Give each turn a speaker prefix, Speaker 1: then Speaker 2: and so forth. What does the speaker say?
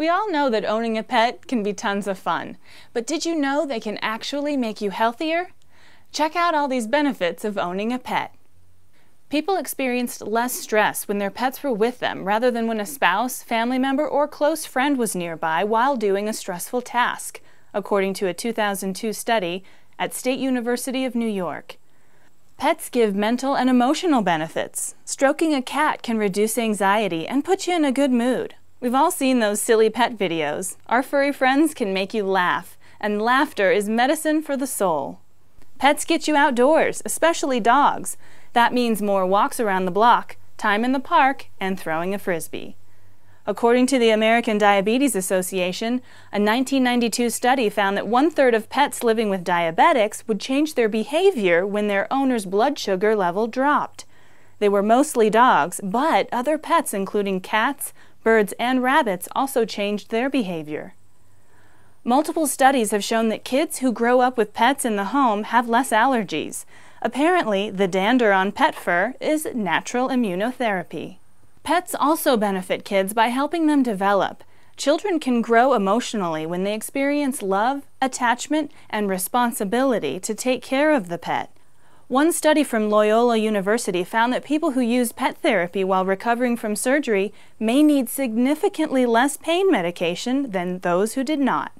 Speaker 1: We all know that owning a pet can be tons of fun, but did you know they can actually make you healthier? Check out all these benefits of owning a pet. People experienced less stress when their pets were with them rather than when a spouse, family member, or close friend was nearby while doing a stressful task, according to a 2002 study at State University of New York. Pets give mental and emotional benefits. Stroking a cat can reduce anxiety and put you in a good mood. We've all seen those silly pet videos. Our furry friends can make you laugh, and laughter is medicine for the soul. Pets get you outdoors, especially dogs. That means more walks around the block, time in the park, and throwing a frisbee. According to the American Diabetes Association, a 1992 study found that one third of pets living with diabetics would change their behavior when their owner's blood sugar level dropped. They were mostly dogs, but other pets, including cats, Birds and rabbits also changed their behavior. Multiple studies have shown that kids who grow up with pets in the home have less allergies. Apparently, the dander on pet fur is natural immunotherapy. Pets also benefit kids by helping them develop. Children can grow emotionally when they experience love, attachment, and responsibility to take care of the pet. One study from Loyola University found that people who use pet therapy while recovering from surgery may need significantly less pain medication than those who did not.